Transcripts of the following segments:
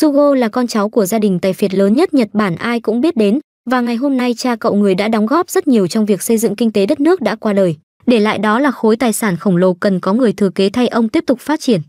Sugo là con cháu của gia đình tài phiệt lớn nhất Nhật Bản ai cũng biết đến, và ngày hôm nay cha cậu người đã đóng góp rất nhiều trong việc xây dựng kinh tế đất nước đã qua đời. Để lại đó là khối tài sản khổng lồ cần có người thừa kế thay ông tiếp tục phát triển.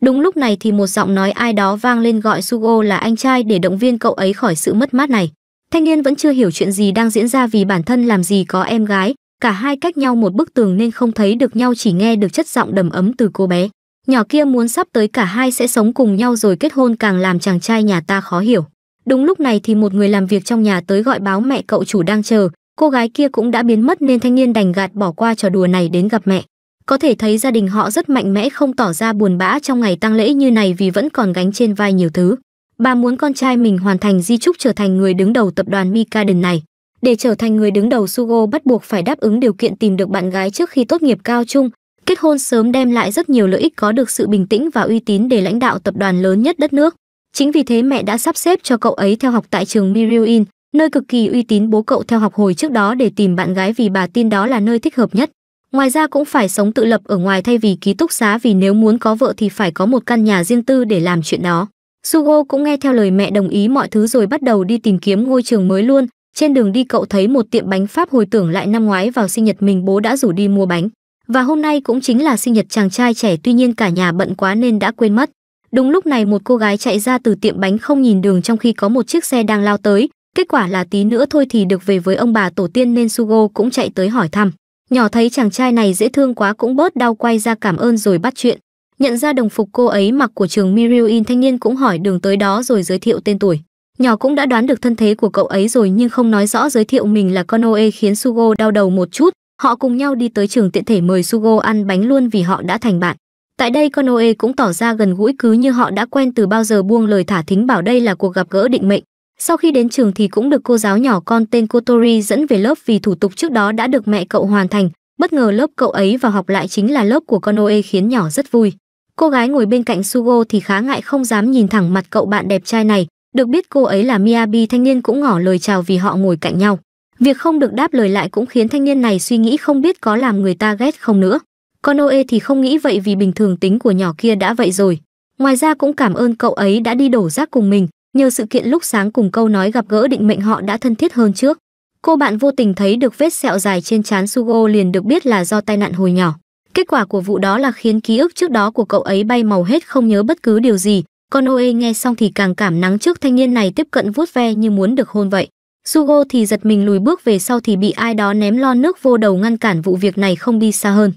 Đúng lúc này thì một giọng nói ai đó vang lên gọi Sugo là anh trai để động viên cậu ấy khỏi sự mất mát này. Thanh niên vẫn chưa hiểu chuyện gì đang diễn ra vì bản thân làm gì có em gái, cả hai cách nhau một bức tường nên không thấy được nhau chỉ nghe được chất giọng đầm ấm từ cô bé. Nhỏ kia muốn sắp tới cả hai sẽ sống cùng nhau rồi kết hôn càng làm chàng trai nhà ta khó hiểu. Đúng lúc này thì một người làm việc trong nhà tới gọi báo mẹ cậu chủ đang chờ, cô gái kia cũng đã biến mất nên thanh niên đành gạt bỏ qua trò đùa này đến gặp mẹ. Có thể thấy gia đình họ rất mạnh mẽ không tỏ ra buồn bã trong ngày tang lễ như này vì vẫn còn gánh trên vai nhiều thứ. Bà muốn con trai mình hoàn thành di trúc trở thành người đứng đầu tập đoàn Mikaden này. Để trở thành người đứng đầu Sugo bắt buộc phải đáp ứng điều kiện tìm được bạn gái trước khi tốt nghiệp cao trung, Kết hôn sớm đem lại rất nhiều lợi ích có được sự bình tĩnh và uy tín để lãnh đạo tập đoàn lớn nhất đất nước. Chính vì thế mẹ đã sắp xếp cho cậu ấy theo học tại trường Miruin, nơi cực kỳ uy tín bố cậu theo học hồi trước đó để tìm bạn gái vì bà tin đó là nơi thích hợp nhất. Ngoài ra cũng phải sống tự lập ở ngoài thay vì ký túc xá vì nếu muốn có vợ thì phải có một căn nhà riêng tư để làm chuyện đó. Sugo cũng nghe theo lời mẹ đồng ý mọi thứ rồi bắt đầu đi tìm kiếm ngôi trường mới luôn. Trên đường đi cậu thấy một tiệm bánh Pháp hồi tưởng lại năm ngoái vào sinh nhật mình bố đã rủ đi mua bánh. Và hôm nay cũng chính là sinh nhật chàng trai trẻ tuy nhiên cả nhà bận quá nên đã quên mất. Đúng lúc này một cô gái chạy ra từ tiệm bánh không nhìn đường trong khi có một chiếc xe đang lao tới. Kết quả là tí nữa thôi thì được về với ông bà tổ tiên nên Sugo cũng chạy tới hỏi thăm. Nhỏ thấy chàng trai này dễ thương quá cũng bớt đau quay ra cảm ơn rồi bắt chuyện. Nhận ra đồng phục cô ấy mặc của trường Miriuin thanh niên cũng hỏi đường tới đó rồi giới thiệu tên tuổi. Nhỏ cũng đã đoán được thân thế của cậu ấy rồi nhưng không nói rõ giới thiệu mình là Konoe khiến Sugo đau đầu một chút, Họ cùng nhau đi tới trường tiện thể mời Sugo ăn bánh luôn vì họ đã thành bạn. Tại đây Konoe cũng tỏ ra gần gũi cứ như họ đã quen từ bao giờ buông lời thả thính bảo đây là cuộc gặp gỡ định mệnh. Sau khi đến trường thì cũng được cô giáo nhỏ con tên Kotori dẫn về lớp vì thủ tục trước đó đã được mẹ cậu hoàn thành. Bất ngờ lớp cậu ấy vào học lại chính là lớp của Konoe khiến nhỏ rất vui. Cô gái ngồi bên cạnh Sugo thì khá ngại không dám nhìn thẳng mặt cậu bạn đẹp trai này. Được biết cô ấy là Miyabi thanh niên cũng ngỏ lời chào vì họ ngồi cạnh nhau. Việc không được đáp lời lại cũng khiến thanh niên này suy nghĩ không biết có làm người ta ghét không nữa. Còn thì không nghĩ vậy vì bình thường tính của nhỏ kia đã vậy rồi. Ngoài ra cũng cảm ơn cậu ấy đã đi đổ rác cùng mình, nhờ sự kiện lúc sáng cùng câu nói gặp gỡ định mệnh họ đã thân thiết hơn trước. Cô bạn vô tình thấy được vết sẹo dài trên trán Sugo liền được biết là do tai nạn hồi nhỏ. Kết quả của vụ đó là khiến ký ức trước đó của cậu ấy bay màu hết không nhớ bất cứ điều gì, còn nghe xong thì càng cảm nắng trước thanh niên này tiếp cận vuốt ve như muốn được hôn vậy. Sugo thì giật mình lùi bước về sau thì bị ai đó ném lon nước vô đầu ngăn cản vụ việc này không đi xa hơn.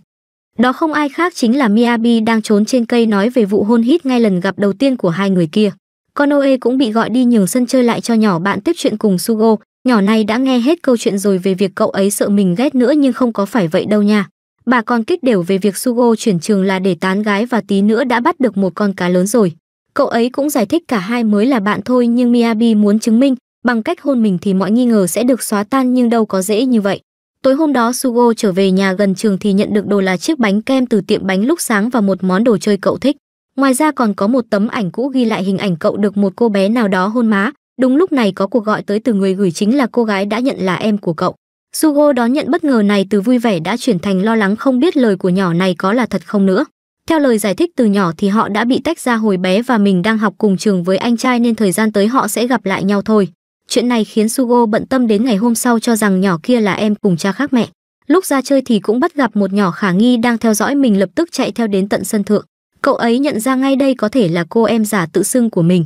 Đó không ai khác chính là Miyabi đang trốn trên cây nói về vụ hôn hít ngay lần gặp đầu tiên của hai người kia. Konoe cũng bị gọi đi nhường sân chơi lại cho nhỏ bạn tiếp chuyện cùng Sugo, nhỏ này đã nghe hết câu chuyện rồi về việc cậu ấy sợ mình ghét nữa nhưng không có phải vậy đâu nha. Bà còn kích đều về việc Sugo chuyển trường là để tán gái và tí nữa đã bắt được một con cá lớn rồi. Cậu ấy cũng giải thích cả hai mới là bạn thôi nhưng Miyabi muốn chứng minh bằng cách hôn mình thì mọi nghi ngờ sẽ được xóa tan nhưng đâu có dễ như vậy. Tối hôm đó Sugo trở về nhà gần trường thì nhận được đồ là chiếc bánh kem từ tiệm bánh lúc sáng và một món đồ chơi cậu thích. Ngoài ra còn có một tấm ảnh cũ ghi lại hình ảnh cậu được một cô bé nào đó hôn má. Đúng lúc này có cuộc gọi tới từ người gửi chính là cô gái đã nhận là em của cậu. Sugo đón nhận bất ngờ này từ vui vẻ đã chuyển thành lo lắng không biết lời của nhỏ này có là thật không nữa. Theo lời giải thích từ nhỏ thì họ đã bị tách ra hồi bé và mình đang học cùng trường với anh trai nên thời gian tới họ sẽ gặp lại nhau thôi. Chuyện này khiến Sugo bận tâm đến ngày hôm sau cho rằng nhỏ kia là em cùng cha khác mẹ. Lúc ra chơi thì cũng bắt gặp một nhỏ khả nghi đang theo dõi mình lập tức chạy theo đến tận sân thượng. Cậu ấy nhận ra ngay đây có thể là cô em giả tự xưng của mình.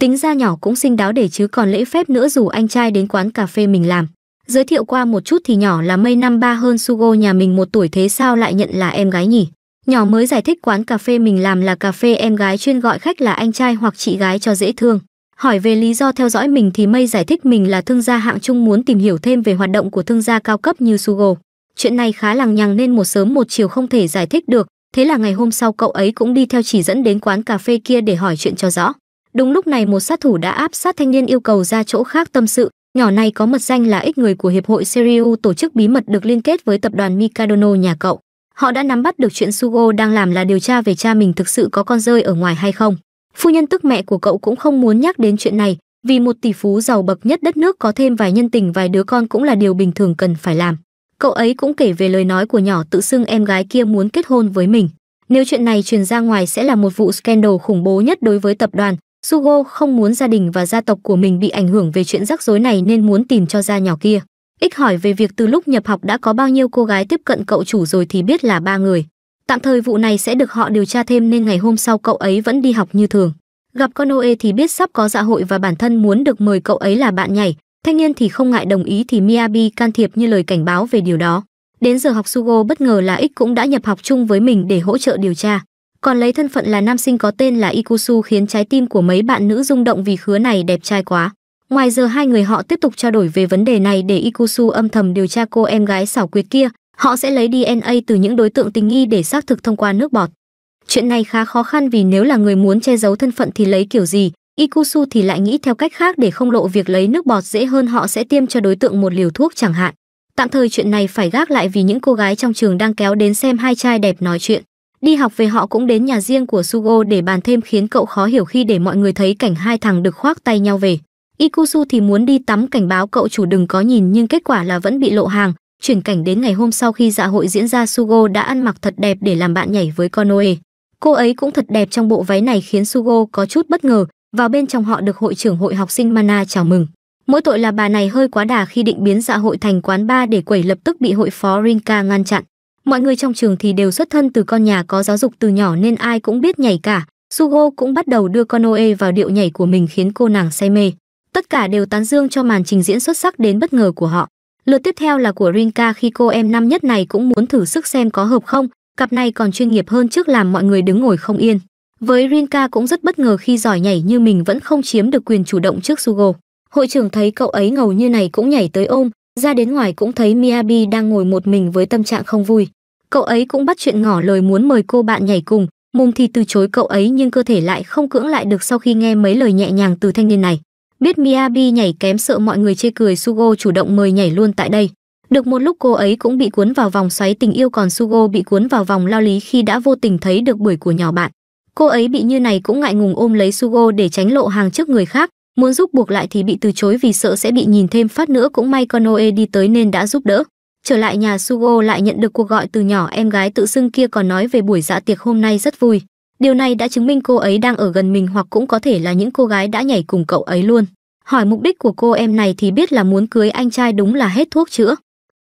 Tính ra nhỏ cũng xinh đáo để chứ còn lễ phép nữa dù anh trai đến quán cà phê mình làm. Giới thiệu qua một chút thì nhỏ là mây năm ba hơn Sugo nhà mình một tuổi thế sao lại nhận là em gái nhỉ? Nhỏ mới giải thích quán cà phê mình làm là cà phê em gái chuyên gọi khách là anh trai hoặc chị gái cho dễ thương. Hỏi về lý do theo dõi mình thì Mây giải thích mình là thương gia hạng trung muốn tìm hiểu thêm về hoạt động của thương gia cao cấp như Sugo. Chuyện này khá lằng nhằng nên một sớm một chiều không thể giải thích được, thế là ngày hôm sau cậu ấy cũng đi theo chỉ dẫn đến quán cà phê kia để hỏi chuyện cho rõ. Đúng lúc này một sát thủ đã áp sát thanh niên yêu cầu ra chỗ khác tâm sự, nhỏ này có mật danh là ít người của hiệp hội Seriu tổ chức bí mật được liên kết với tập đoàn Mikadono nhà cậu. Họ đã nắm bắt được chuyện Sugo đang làm là điều tra về cha mình thực sự có con rơi ở ngoài hay không. Phu nhân tức mẹ của cậu cũng không muốn nhắc đến chuyện này, vì một tỷ phú giàu bậc nhất đất nước có thêm vài nhân tình vài đứa con cũng là điều bình thường cần phải làm. Cậu ấy cũng kể về lời nói của nhỏ tự xưng em gái kia muốn kết hôn với mình. Nếu chuyện này truyền ra ngoài sẽ là một vụ scandal khủng bố nhất đối với tập đoàn. Sugo không muốn gia đình và gia tộc của mình bị ảnh hưởng về chuyện rắc rối này nên muốn tìm cho ra nhỏ kia. Ích hỏi về việc từ lúc nhập học đã có bao nhiêu cô gái tiếp cận cậu chủ rồi thì biết là ba người. Tạm thời vụ này sẽ được họ điều tra thêm nên ngày hôm sau cậu ấy vẫn đi học như thường. Gặp Konoe thì biết sắp có dạ hội và bản thân muốn được mời cậu ấy là bạn nhảy, thanh niên thì không ngại đồng ý thì Miyabi can thiệp như lời cảnh báo về điều đó. Đến giờ học Sugo bất ngờ là X cũng đã nhập học chung với mình để hỗ trợ điều tra. Còn lấy thân phận là nam sinh có tên là Ikusu khiến trái tim của mấy bạn nữ rung động vì khứa này đẹp trai quá. Ngoài giờ hai người họ tiếp tục trao đổi về vấn đề này để Ikusu âm thầm điều tra cô em gái xảo quyệt kia, Họ sẽ lấy DNA từ những đối tượng tình nghi để xác thực thông qua nước bọt. Chuyện này khá khó khăn vì nếu là người muốn che giấu thân phận thì lấy kiểu gì, Ikusu thì lại nghĩ theo cách khác để không lộ việc lấy nước bọt dễ hơn họ sẽ tiêm cho đối tượng một liều thuốc chẳng hạn. Tạm thời chuyện này phải gác lại vì những cô gái trong trường đang kéo đến xem hai trai đẹp nói chuyện. Đi học về họ cũng đến nhà riêng của Sugo để bàn thêm khiến cậu khó hiểu khi để mọi người thấy cảnh hai thằng được khoác tay nhau về. Ikusu thì muốn đi tắm cảnh báo cậu chủ đừng có nhìn nhưng kết quả là vẫn bị lộ hàng, Chuyển cảnh đến ngày hôm sau khi dạ hội diễn ra Sugo đã ăn mặc thật đẹp để làm bạn nhảy với Konoe. Cô ấy cũng thật đẹp trong bộ váy này khiến Sugo có chút bất ngờ, vào bên trong họ được hội trưởng hội học sinh Mana chào mừng. Mỗi tội là bà này hơi quá đà khi định biến dạ hội thành quán bar để quẩy lập tức bị hội phó Rinka ngăn chặn. Mọi người trong trường thì đều xuất thân từ con nhà có giáo dục từ nhỏ nên ai cũng biết nhảy cả. Sugo cũng bắt đầu đưa Konoe vào điệu nhảy của mình khiến cô nàng say mê. Tất cả đều tán dương cho màn trình diễn xuất sắc đến bất ngờ của họ. Lượt tiếp theo là của Rinka khi cô em năm nhất này cũng muốn thử sức xem có hợp không, cặp này còn chuyên nghiệp hơn trước làm mọi người đứng ngồi không yên. Với Rinka cũng rất bất ngờ khi giỏi nhảy như mình vẫn không chiếm được quyền chủ động trước Sugo. Hội trưởng thấy cậu ấy ngầu như này cũng nhảy tới ôm, ra đến ngoài cũng thấy Miyabi đang ngồi một mình với tâm trạng không vui. Cậu ấy cũng bắt chuyện ngỏ lời muốn mời cô bạn nhảy cùng, mồm thì từ chối cậu ấy nhưng cơ thể lại không cưỡng lại được sau khi nghe mấy lời nhẹ nhàng từ thanh niên này. Biết Miyabi nhảy kém sợ mọi người chê cười Sugo chủ động mời nhảy luôn tại đây. Được một lúc cô ấy cũng bị cuốn vào vòng xoáy tình yêu còn Sugo bị cuốn vào vòng lao lý khi đã vô tình thấy được buổi của nhỏ bạn. Cô ấy bị như này cũng ngại ngùng ôm lấy Sugo để tránh lộ hàng trước người khác, muốn giúp buộc lại thì bị từ chối vì sợ sẽ bị nhìn thêm phát nữa cũng may Konoe đi tới nên đã giúp đỡ. Trở lại nhà Sugo lại nhận được cuộc gọi từ nhỏ em gái tự xưng kia còn nói về buổi dạ tiệc hôm nay rất vui điều này đã chứng minh cô ấy đang ở gần mình hoặc cũng có thể là những cô gái đã nhảy cùng cậu ấy luôn hỏi mục đích của cô em này thì biết là muốn cưới anh trai đúng là hết thuốc chữa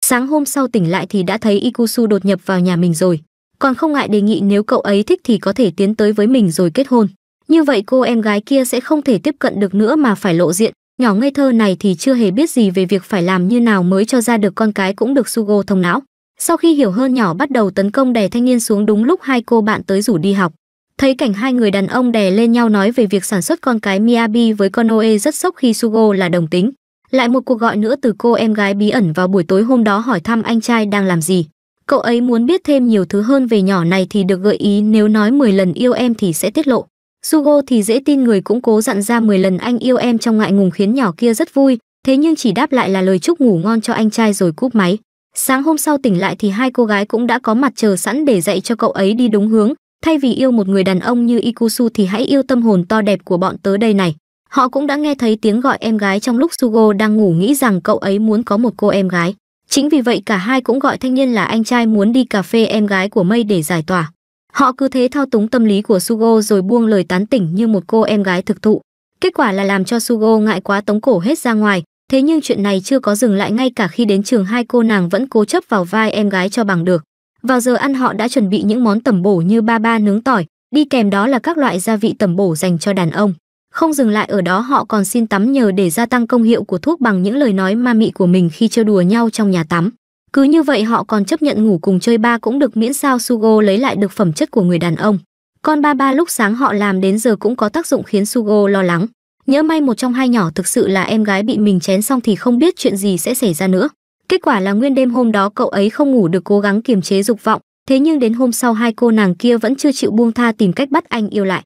sáng hôm sau tỉnh lại thì đã thấy ikusu đột nhập vào nhà mình rồi còn không ngại đề nghị nếu cậu ấy thích thì có thể tiến tới với mình rồi kết hôn như vậy cô em gái kia sẽ không thể tiếp cận được nữa mà phải lộ diện nhỏ ngây thơ này thì chưa hề biết gì về việc phải làm như nào mới cho ra được con cái cũng được sugo thông não sau khi hiểu hơn nhỏ bắt đầu tấn công đè thanh niên xuống đúng lúc hai cô bạn tới rủ đi học Thấy cảnh hai người đàn ông đè lên nhau nói về việc sản xuất con cái Miyabi với Konoe rất sốc khi Sugo là đồng tính. Lại một cuộc gọi nữa từ cô em gái bí ẩn vào buổi tối hôm đó hỏi thăm anh trai đang làm gì. Cậu ấy muốn biết thêm nhiều thứ hơn về nhỏ này thì được gợi ý nếu nói 10 lần yêu em thì sẽ tiết lộ. Sugo thì dễ tin người cũng cố dặn ra 10 lần anh yêu em trong ngại ngùng khiến nhỏ kia rất vui, thế nhưng chỉ đáp lại là lời chúc ngủ ngon cho anh trai rồi cúp máy. Sáng hôm sau tỉnh lại thì hai cô gái cũng đã có mặt chờ sẵn để dạy cho cậu ấy đi đúng hướng, thay vì yêu một người đàn ông như ikusu thì hãy yêu tâm hồn to đẹp của bọn tớ đây này họ cũng đã nghe thấy tiếng gọi em gái trong lúc sugo đang ngủ nghĩ rằng cậu ấy muốn có một cô em gái chính vì vậy cả hai cũng gọi thanh niên là anh trai muốn đi cà phê em gái của mây để giải tỏa họ cứ thế thao túng tâm lý của sugo rồi buông lời tán tỉnh như một cô em gái thực thụ kết quả là làm cho sugo ngại quá tống cổ hết ra ngoài thế nhưng chuyện này chưa có dừng lại ngay cả khi đến trường hai cô nàng vẫn cố chấp vào vai em gái cho bằng được vào giờ ăn họ đã chuẩn bị những món tẩm bổ như ba ba nướng tỏi, đi kèm đó là các loại gia vị tẩm bổ dành cho đàn ông. Không dừng lại ở đó họ còn xin tắm nhờ để gia tăng công hiệu của thuốc bằng những lời nói ma mị của mình khi chơi đùa nhau trong nhà tắm. Cứ như vậy họ còn chấp nhận ngủ cùng chơi ba cũng được miễn sao Sugo lấy lại được phẩm chất của người đàn ông. Con ba ba lúc sáng họ làm đến giờ cũng có tác dụng khiến Sugo lo lắng. Nhớ may một trong hai nhỏ thực sự là em gái bị mình chén xong thì không biết chuyện gì sẽ xảy ra nữa. Kết quả là nguyên đêm hôm đó cậu ấy không ngủ được cố gắng kiềm chế dục vọng, thế nhưng đến hôm sau hai cô nàng kia vẫn chưa chịu buông tha tìm cách bắt anh yêu lại.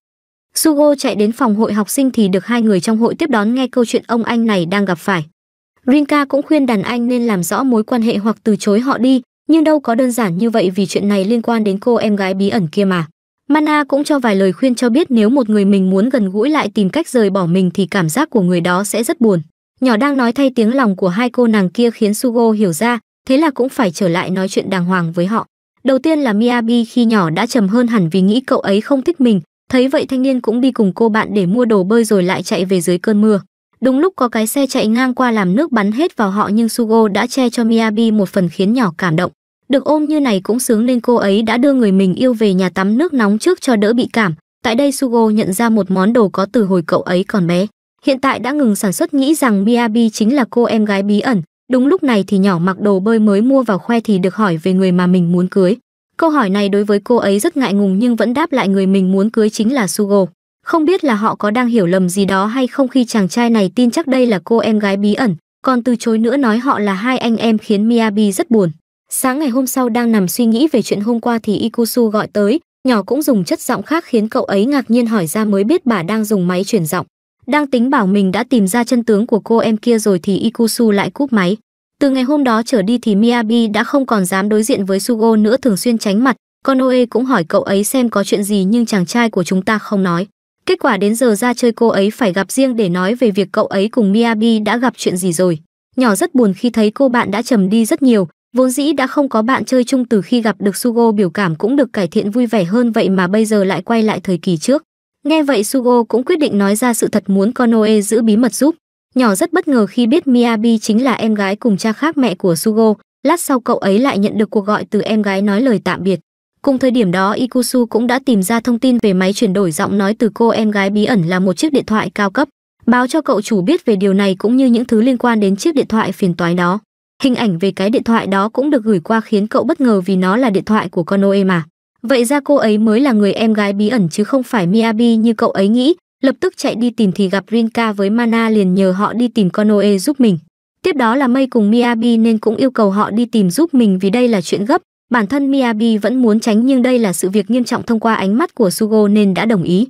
Sugo chạy đến phòng hội học sinh thì được hai người trong hội tiếp đón nghe câu chuyện ông anh này đang gặp phải. Rinka cũng khuyên đàn anh nên làm rõ mối quan hệ hoặc từ chối họ đi, nhưng đâu có đơn giản như vậy vì chuyện này liên quan đến cô em gái bí ẩn kia mà. Mana cũng cho vài lời khuyên cho biết nếu một người mình muốn gần gũi lại tìm cách rời bỏ mình thì cảm giác của người đó sẽ rất buồn. Nhỏ đang nói thay tiếng lòng của hai cô nàng kia khiến Sugo hiểu ra, thế là cũng phải trở lại nói chuyện đàng hoàng với họ. Đầu tiên là Miyabi khi nhỏ đã trầm hơn hẳn vì nghĩ cậu ấy không thích mình, thấy vậy thanh niên cũng đi cùng cô bạn để mua đồ bơi rồi lại chạy về dưới cơn mưa. Đúng lúc có cái xe chạy ngang qua làm nước bắn hết vào họ nhưng Sugo đã che cho Miyabi một phần khiến nhỏ cảm động. Được ôm như này cũng sướng nên cô ấy đã đưa người mình yêu về nhà tắm nước nóng trước cho đỡ bị cảm. Tại đây Sugo nhận ra một món đồ có từ hồi cậu ấy còn bé hiện tại đã ngừng sản xuất nghĩ rằng Miyabi chính là cô em gái bí ẩn. Đúng lúc này thì nhỏ mặc đồ bơi mới mua vào khoe thì được hỏi về người mà mình muốn cưới. Câu hỏi này đối với cô ấy rất ngại ngùng nhưng vẫn đáp lại người mình muốn cưới chính là Sugo. Không biết là họ có đang hiểu lầm gì đó hay không khi chàng trai này tin chắc đây là cô em gái bí ẩn, còn từ chối nữa nói họ là hai anh em khiến Miyabi rất buồn. Sáng ngày hôm sau đang nằm suy nghĩ về chuyện hôm qua thì Ikusu gọi tới, nhỏ cũng dùng chất giọng khác khiến cậu ấy ngạc nhiên hỏi ra mới biết bà đang dùng máy chuyển giọng. Đang tính bảo mình đã tìm ra chân tướng của cô em kia rồi thì Ikusu lại cúp máy. Từ ngày hôm đó trở đi thì Miyabi đã không còn dám đối diện với Sugo nữa thường xuyên tránh mặt. Konoe cũng hỏi cậu ấy xem có chuyện gì nhưng chàng trai của chúng ta không nói. Kết quả đến giờ ra chơi cô ấy phải gặp riêng để nói về việc cậu ấy cùng Miyabi đã gặp chuyện gì rồi. Nhỏ rất buồn khi thấy cô bạn đã trầm đi rất nhiều, vốn dĩ đã không có bạn chơi chung từ khi gặp được Sugo biểu cảm cũng được cải thiện vui vẻ hơn vậy mà bây giờ lại quay lại thời kỳ trước. Nghe vậy Sugo cũng quyết định nói ra sự thật muốn Konoe giữ bí mật giúp. Nhỏ rất bất ngờ khi biết Miyabi chính là em gái cùng cha khác mẹ của Sugo, lát sau cậu ấy lại nhận được cuộc gọi từ em gái nói lời tạm biệt. Cùng thời điểm đó Ikusu cũng đã tìm ra thông tin về máy chuyển đổi giọng nói từ cô em gái bí ẩn là một chiếc điện thoại cao cấp. Báo cho cậu chủ biết về điều này cũng như những thứ liên quan đến chiếc điện thoại phiền toái đó. Hình ảnh về cái điện thoại đó cũng được gửi qua khiến cậu bất ngờ vì nó là điện thoại của Konoe mà. Vậy ra cô ấy mới là người em gái bí ẩn chứ không phải Miyabi như cậu ấy nghĩ, lập tức chạy đi tìm thì gặp Rinka với Mana liền nhờ họ đi tìm Konoe giúp mình. Tiếp đó là Mây cùng Miyabi nên cũng yêu cầu họ đi tìm giúp mình vì đây là chuyện gấp, bản thân Miyabi vẫn muốn tránh nhưng đây là sự việc nghiêm trọng thông qua ánh mắt của Sugo nên đã đồng ý.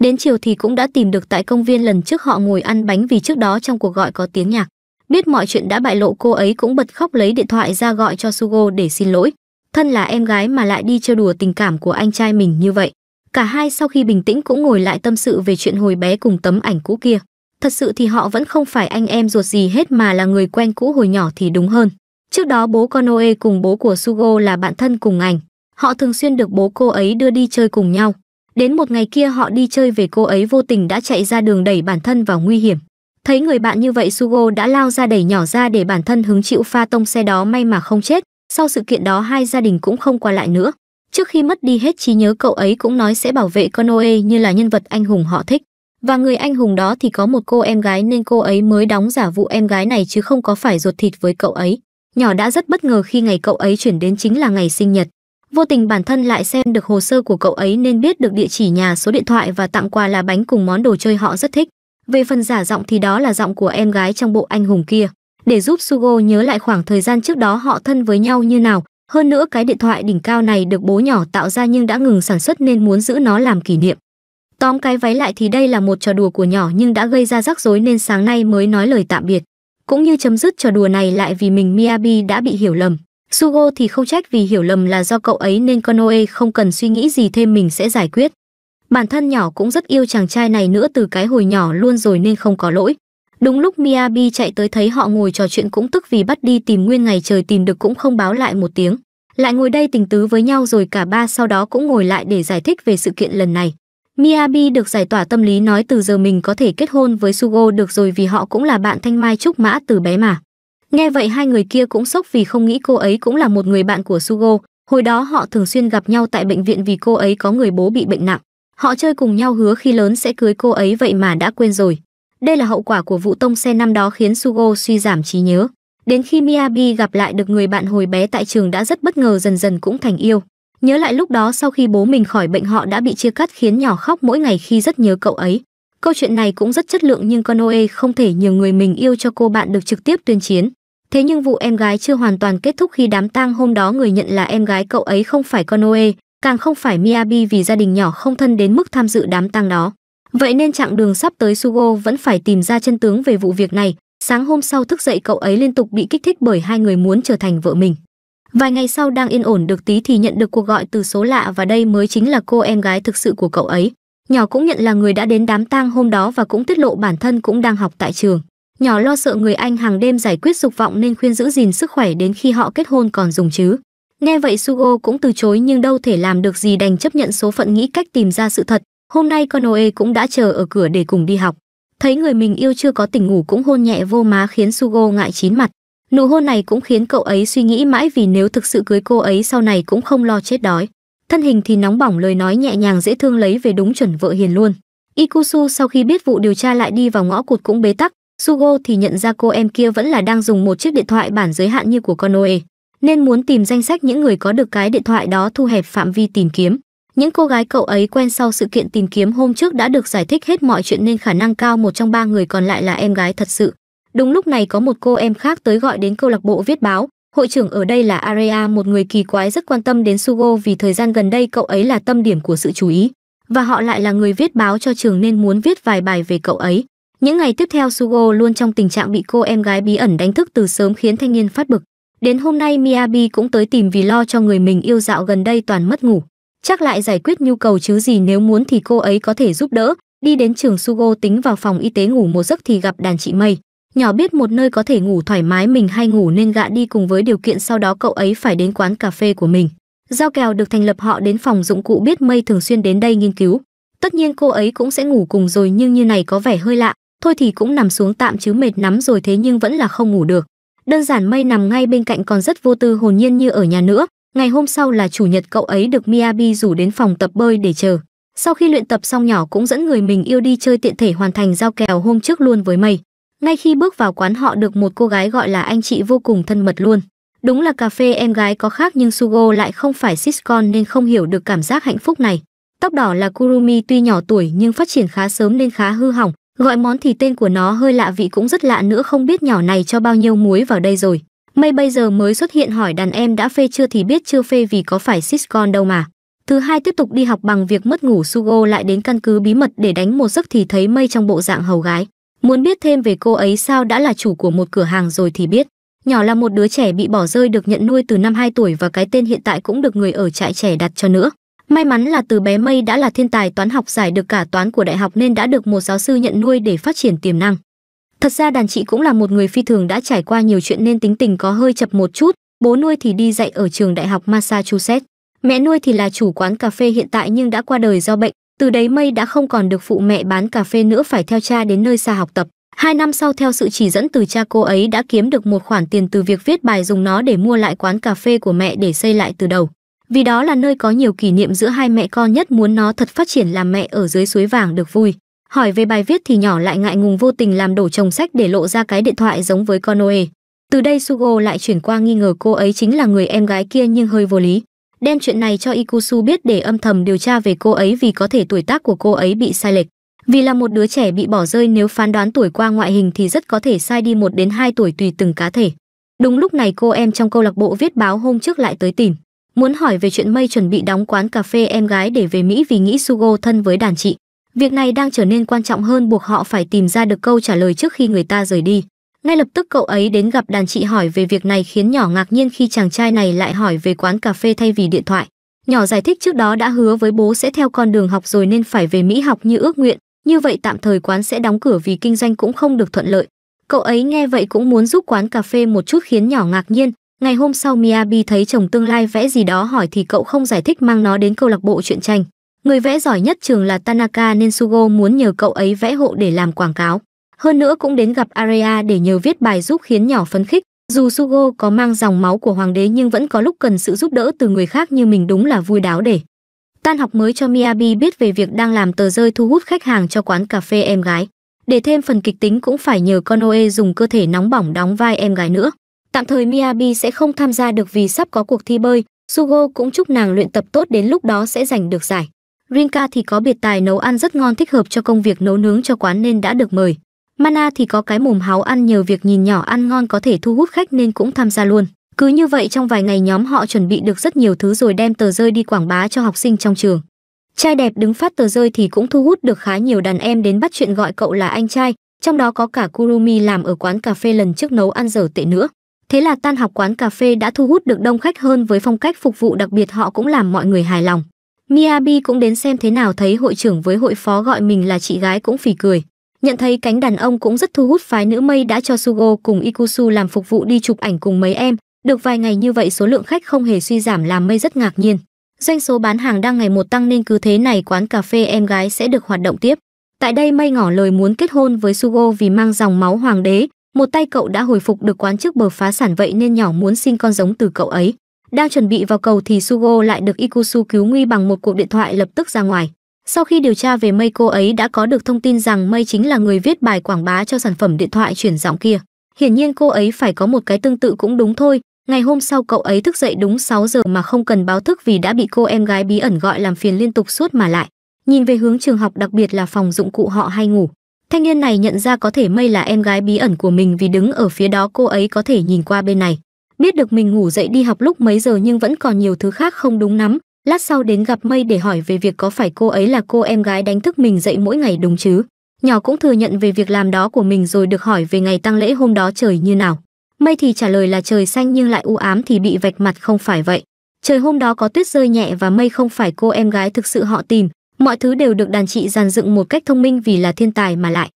Đến chiều thì cũng đã tìm được tại công viên lần trước họ ngồi ăn bánh vì trước đó trong cuộc gọi có tiếng nhạc. Biết mọi chuyện đã bại lộ cô ấy cũng bật khóc lấy điện thoại ra gọi cho Sugo để xin lỗi thân là em gái mà lại đi chơi đùa tình cảm của anh trai mình như vậy. Cả hai sau khi bình tĩnh cũng ngồi lại tâm sự về chuyện hồi bé cùng tấm ảnh cũ kia. Thật sự thì họ vẫn không phải anh em ruột gì hết mà là người quen cũ hồi nhỏ thì đúng hơn. Trước đó bố Konoe cùng bố của Sugo là bạn thân cùng ảnh. Họ thường xuyên được bố cô ấy đưa đi chơi cùng nhau. Đến một ngày kia họ đi chơi về cô ấy vô tình đã chạy ra đường đẩy bản thân vào nguy hiểm. Thấy người bạn như vậy Sugo đã lao ra đẩy nhỏ ra để bản thân hứng chịu pha tông xe đó may mà không chết, sau sự kiện đó hai gia đình cũng không qua lại nữa. Trước khi mất đi hết trí nhớ cậu ấy cũng nói sẽ bảo vệ Konoe như là nhân vật anh hùng họ thích. Và người anh hùng đó thì có một cô em gái nên cô ấy mới đóng giả vụ em gái này chứ không có phải ruột thịt với cậu ấy. Nhỏ đã rất bất ngờ khi ngày cậu ấy chuyển đến chính là ngày sinh nhật. Vô tình bản thân lại xem được hồ sơ của cậu ấy nên biết được địa chỉ nhà số điện thoại và tặng quà là bánh cùng món đồ chơi họ rất thích. Về phần giả giọng thì đó là giọng của em gái trong bộ anh hùng kia để giúp Sugo nhớ lại khoảng thời gian trước đó họ thân với nhau như nào. Hơn nữa cái điện thoại đỉnh cao này được bố nhỏ tạo ra nhưng đã ngừng sản xuất nên muốn giữ nó làm kỷ niệm. Tóm cái váy lại thì đây là một trò đùa của nhỏ nhưng đã gây ra rắc rối nên sáng nay mới nói lời tạm biệt. Cũng như chấm dứt trò đùa này lại vì mình Miyabi đã bị hiểu lầm. Sugo thì không trách vì hiểu lầm là do cậu ấy nên Konoe không cần suy nghĩ gì thêm mình sẽ giải quyết. Bản thân nhỏ cũng rất yêu chàng trai này nữa từ cái hồi nhỏ luôn rồi nên không có lỗi. Đúng lúc Miyabi chạy tới thấy họ ngồi trò chuyện cũng tức vì bắt đi tìm nguyên ngày trời tìm được cũng không báo lại một tiếng. Lại ngồi đây tình tứ với nhau rồi cả ba sau đó cũng ngồi lại để giải thích về sự kiện lần này. Miyabi được giải tỏa tâm lý nói từ giờ mình có thể kết hôn với Sugo được rồi vì họ cũng là bạn thanh mai trúc mã từ bé mà. Nghe vậy hai người kia cũng sốc vì không nghĩ cô ấy cũng là một người bạn của Sugo. Hồi đó họ thường xuyên gặp nhau tại bệnh viện vì cô ấy có người bố bị bệnh nặng. Họ chơi cùng nhau hứa khi lớn sẽ cưới cô ấy vậy mà đã quên rồi. Đây là hậu quả của vụ tông xe năm đó khiến Sugo suy giảm trí nhớ. Đến khi Miyabi gặp lại được người bạn hồi bé tại trường đã rất bất ngờ dần dần cũng thành yêu. Nhớ lại lúc đó sau khi bố mình khỏi bệnh họ đã bị chia cắt khiến nhỏ khóc mỗi ngày khi rất nhớ cậu ấy. Câu chuyện này cũng rất chất lượng nhưng Konoe không thể nhiều người mình yêu cho cô bạn được trực tiếp tuyên chiến. Thế nhưng vụ em gái chưa hoàn toàn kết thúc khi đám tang hôm đó người nhận là em gái cậu ấy không phải Konoe, càng không phải Miyabi vì gia đình nhỏ không thân đến mức tham dự đám tang đó. Vậy nên chặng đường sắp tới Sugo vẫn phải tìm ra chân tướng về vụ việc này. Sáng hôm sau thức dậy cậu ấy liên tục bị kích thích bởi hai người muốn trở thành vợ mình. Vài ngày sau đang yên ổn được tí thì nhận được cuộc gọi từ số lạ và đây mới chính là cô em gái thực sự của cậu ấy. Nhỏ cũng nhận là người đã đến đám tang hôm đó và cũng tiết lộ bản thân cũng đang học tại trường. Nhỏ lo sợ người anh hàng đêm giải quyết dục vọng nên khuyên giữ gìn sức khỏe đến khi họ kết hôn còn dùng chứ. Nghe vậy Sugo cũng từ chối nhưng đâu thể làm được gì đành chấp nhận số phận nghĩ cách tìm ra sự thật, Hôm nay con Noe cũng đã chờ ở cửa để cùng đi học. Thấy người mình yêu chưa có tỉnh ngủ cũng hôn nhẹ vô má khiến Sugo ngại chín mặt. Nụ hôn này cũng khiến cậu ấy suy nghĩ mãi vì nếu thực sự cưới cô ấy sau này cũng không lo chết đói. Thân hình thì nóng bỏng lời nói nhẹ nhàng dễ thương lấy về đúng chuẩn vợ hiền luôn. Ikusu sau khi biết vụ điều tra lại đi vào ngõ cụt cũng bế tắc, Sugo thì nhận ra cô em kia vẫn là đang dùng một chiếc điện thoại bản giới hạn như của Konoe, nên muốn tìm danh sách những người có được cái điện thoại đó thu hẹp phạm vi tìm kiếm. Những cô gái cậu ấy quen sau sự kiện tìm kiếm hôm trước đã được giải thích hết mọi chuyện nên khả năng cao một trong ba người còn lại là em gái thật sự. Đúng lúc này có một cô em khác tới gọi đến câu lạc bộ viết báo, hội trưởng ở đây là Area, một người kỳ quái rất quan tâm đến Sugo vì thời gian gần đây cậu ấy là tâm điểm của sự chú ý, và họ lại là người viết báo cho trường nên muốn viết vài bài về cậu ấy. Những ngày tiếp theo Sugo luôn trong tình trạng bị cô em gái bí ẩn đánh thức từ sớm khiến thanh niên phát bực. Đến hôm nay Miyabi cũng tới tìm vì lo cho người mình yêu dạo gần đây toàn mất ngủ chắc lại giải quyết nhu cầu chứ gì nếu muốn thì cô ấy có thể giúp đỡ đi đến trường sugo tính vào phòng y tế ngủ một giấc thì gặp đàn chị mây nhỏ biết một nơi có thể ngủ thoải mái mình hay ngủ nên gạ đi cùng với điều kiện sau đó cậu ấy phải đến quán cà phê của mình giao kèo được thành lập họ đến phòng dụng cụ biết mây thường xuyên đến đây nghiên cứu tất nhiên cô ấy cũng sẽ ngủ cùng rồi nhưng như này có vẻ hơi lạ thôi thì cũng nằm xuống tạm chứ mệt lắm rồi thế nhưng vẫn là không ngủ được đơn giản mây nằm ngay bên cạnh còn rất vô tư hồn nhiên như ở nhà nữa Ngày hôm sau là chủ nhật cậu ấy được Miyabi rủ đến phòng tập bơi để chờ. Sau khi luyện tập xong nhỏ cũng dẫn người mình yêu đi chơi tiện thể hoàn thành giao kèo hôm trước luôn với mây. Ngay khi bước vào quán họ được một cô gái gọi là anh chị vô cùng thân mật luôn. Đúng là cà phê em gái có khác nhưng Sugo lại không phải siscon nên không hiểu được cảm giác hạnh phúc này. Tóc đỏ là Kurumi tuy nhỏ tuổi nhưng phát triển khá sớm nên khá hư hỏng. Gọi món thì tên của nó hơi lạ vị cũng rất lạ nữa không biết nhỏ này cho bao nhiêu muối vào đây rồi. May bây giờ mới xuất hiện hỏi đàn em đã phê chưa thì biết chưa phê vì có phải siscon đâu mà. Thứ hai tiếp tục đi học bằng việc mất ngủ Sugo lại đến căn cứ bí mật để đánh một giấc thì thấy mây trong bộ dạng hầu gái. Muốn biết thêm về cô ấy sao đã là chủ của một cửa hàng rồi thì biết. Nhỏ là một đứa trẻ bị bỏ rơi được nhận nuôi từ năm 2 tuổi và cái tên hiện tại cũng được người ở trại trẻ đặt cho nữa. May mắn là từ bé Mây đã là thiên tài toán học giải được cả toán của đại học nên đã được một giáo sư nhận nuôi để phát triển tiềm năng. Thật ra đàn chị cũng là một người phi thường đã trải qua nhiều chuyện nên tính tình có hơi chập một chút, bố nuôi thì đi dạy ở trường đại học Massachusetts, mẹ nuôi thì là chủ quán cà phê hiện tại nhưng đã qua đời do bệnh, từ đấy Mây đã không còn được phụ mẹ bán cà phê nữa phải theo cha đến nơi xa học tập. Hai năm sau theo sự chỉ dẫn từ cha cô ấy đã kiếm được một khoản tiền từ việc viết bài dùng nó để mua lại quán cà phê của mẹ để xây lại từ đầu. Vì đó là nơi có nhiều kỷ niệm giữa hai mẹ con nhất muốn nó thật phát triển làm mẹ ở dưới suối vàng được vui hỏi về bài viết thì nhỏ lại ngại ngùng vô tình làm đổ chồng sách để lộ ra cái điện thoại giống với con Noe. Từ đây Sugo lại chuyển qua nghi ngờ cô ấy chính là người em gái kia nhưng hơi vô lý. Đem chuyện này cho Ikusu biết để âm thầm điều tra về cô ấy vì có thể tuổi tác của cô ấy bị sai lệch. Vì là một đứa trẻ bị bỏ rơi nếu phán đoán tuổi qua ngoại hình thì rất có thể sai đi 1 đến 2 tuổi tùy từng cá thể. Đúng lúc này cô em trong câu lạc bộ viết báo hôm trước lại tới tìm, muốn hỏi về chuyện Mây chuẩn bị đóng quán cà phê em gái để về Mỹ vì nghĩ Sugo thân với đàn chị. Việc này đang trở nên quan trọng hơn buộc họ phải tìm ra được câu trả lời trước khi người ta rời đi. Ngay lập tức cậu ấy đến gặp đàn chị hỏi về việc này khiến nhỏ ngạc nhiên khi chàng trai này lại hỏi về quán cà phê thay vì điện thoại. Nhỏ giải thích trước đó đã hứa với bố sẽ theo con đường học rồi nên phải về Mỹ học như ước nguyện, như vậy tạm thời quán sẽ đóng cửa vì kinh doanh cũng không được thuận lợi. Cậu ấy nghe vậy cũng muốn giúp quán cà phê một chút khiến nhỏ ngạc nhiên. Ngày hôm sau Miyabi thấy chồng tương lai vẽ gì đó hỏi thì cậu không giải thích mang nó đến câu lạc bộ truyện tranh. Người vẽ giỏi nhất trường là Tanaka nên Sugo muốn nhờ cậu ấy vẽ hộ để làm quảng cáo. Hơn nữa cũng đến gặp Area để nhờ viết bài giúp khiến nhỏ phấn khích. Dù Sugo có mang dòng máu của hoàng đế nhưng vẫn có lúc cần sự giúp đỡ từ người khác như mình đúng là vui đáo để. Tan học mới cho Miyabi biết về việc đang làm tờ rơi thu hút khách hàng cho quán cà phê em gái. Để thêm phần kịch tính cũng phải nhờ Konoe dùng cơ thể nóng bỏng đóng vai em gái nữa. Tạm thời Miyabi sẽ không tham gia được vì sắp có cuộc thi bơi, Sugo cũng chúc nàng luyện tập tốt đến lúc đó sẽ giành được giải. Rinka thì có biệt tài nấu ăn rất ngon thích hợp cho công việc nấu nướng cho quán nên đã được mời. Mana thì có cái mồm háo ăn nhờ việc nhìn nhỏ ăn ngon có thể thu hút khách nên cũng tham gia luôn. Cứ như vậy trong vài ngày nhóm họ chuẩn bị được rất nhiều thứ rồi đem tờ rơi đi quảng bá cho học sinh trong trường. Trai đẹp đứng phát tờ rơi thì cũng thu hút được khá nhiều đàn em đến bắt chuyện gọi cậu là anh trai, trong đó có cả Kurumi làm ở quán cà phê lần trước nấu ăn dở tệ nữa. Thế là tan học quán cà phê đã thu hút được đông khách hơn với phong cách phục vụ đặc biệt họ cũng làm mọi người hài lòng. Miyabi cũng đến xem thế nào thấy hội trưởng với hội phó gọi mình là chị gái cũng phì cười. Nhận thấy cánh đàn ông cũng rất thu hút phái nữ mây đã cho Sugo cùng Ikusu làm phục vụ đi chụp ảnh cùng mấy em. Được vài ngày như vậy số lượng khách không hề suy giảm làm mây rất ngạc nhiên. Doanh số bán hàng đang ngày một tăng nên cứ thế này quán cà phê em gái sẽ được hoạt động tiếp. Tại đây mây ngỏ lời muốn kết hôn với Sugo vì mang dòng máu hoàng đế, một tay cậu đã hồi phục được quán trước bờ phá sản vậy nên nhỏ muốn xin con giống từ cậu ấy. Đang chuẩn bị vào cầu thì Sugo lại được Ikusu cứu nguy bằng một cuộc điện thoại lập tức ra ngoài. Sau khi điều tra về Mây cô ấy đã có được thông tin rằng Mây chính là người viết bài quảng bá cho sản phẩm điện thoại chuyển giọng kia. Hiển nhiên cô ấy phải có một cái tương tự cũng đúng thôi. Ngày hôm sau cậu ấy thức dậy đúng 6 giờ mà không cần báo thức vì đã bị cô em gái bí ẩn gọi làm phiền liên tục suốt mà lại. Nhìn về hướng trường học đặc biệt là phòng dụng cụ họ hay ngủ. Thanh niên này nhận ra có thể Mây là em gái bí ẩn của mình vì đứng ở phía đó cô ấy có thể nhìn qua bên này biết được mình ngủ dậy đi học lúc mấy giờ nhưng vẫn còn nhiều thứ khác không đúng lắm lát sau đến gặp mây để hỏi về việc có phải cô ấy là cô em gái đánh thức mình dậy mỗi ngày đúng chứ nhỏ cũng thừa nhận về việc làm đó của mình rồi được hỏi về ngày tăng lễ hôm đó trời như nào mây thì trả lời là trời xanh nhưng lại u ám thì bị vạch mặt không phải vậy trời hôm đó có tuyết rơi nhẹ và mây không phải cô em gái thực sự họ tìm mọi thứ đều được đàn chị dàn dựng một cách thông minh vì là thiên tài mà lại